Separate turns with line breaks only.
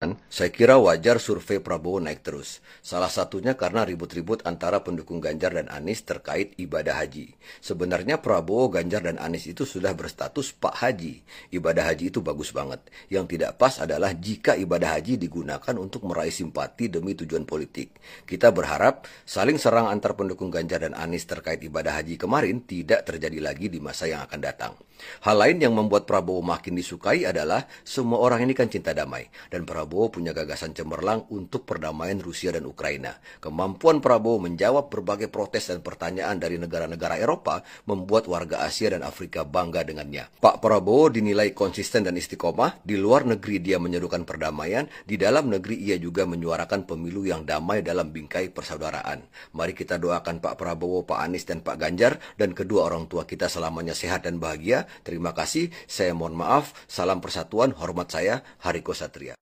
Kan? Saya kira wajar survei Prabowo naik terus. Salah satunya karena ribut-ribut antara pendukung Ganjar dan Anies terkait ibadah haji. Sebenarnya Prabowo, Ganjar, dan Anies itu sudah berstatus Pak Haji. Ibadah haji itu bagus banget. Yang tidak pas adalah jika ibadah haji digunakan untuk meraih simpati demi tujuan politik. Kita berharap saling serang antar pendukung Ganjar dan Anies terkait ibadah haji kemarin tidak terjadi lagi di masa yang akan datang. Hal lain yang membuat Prabowo makin disukai adalah semua orang ini kan cinta damai. Dan Prabowo Prabowo punya gagasan cemerlang untuk perdamaian Rusia dan Ukraina. Kemampuan Prabowo menjawab berbagai protes dan pertanyaan dari negara-negara Eropa membuat warga Asia dan Afrika bangga dengannya. Pak Prabowo dinilai konsisten dan istiqomah, di luar negeri dia menyerukan perdamaian, di dalam negeri ia juga menyuarakan pemilu yang damai dalam bingkai persaudaraan. Mari kita doakan Pak Prabowo, Pak Anies, dan Pak Ganjar, dan kedua orang tua kita selamanya sehat dan bahagia. Terima kasih, saya mohon maaf, salam persatuan, hormat saya, Hariko Satria.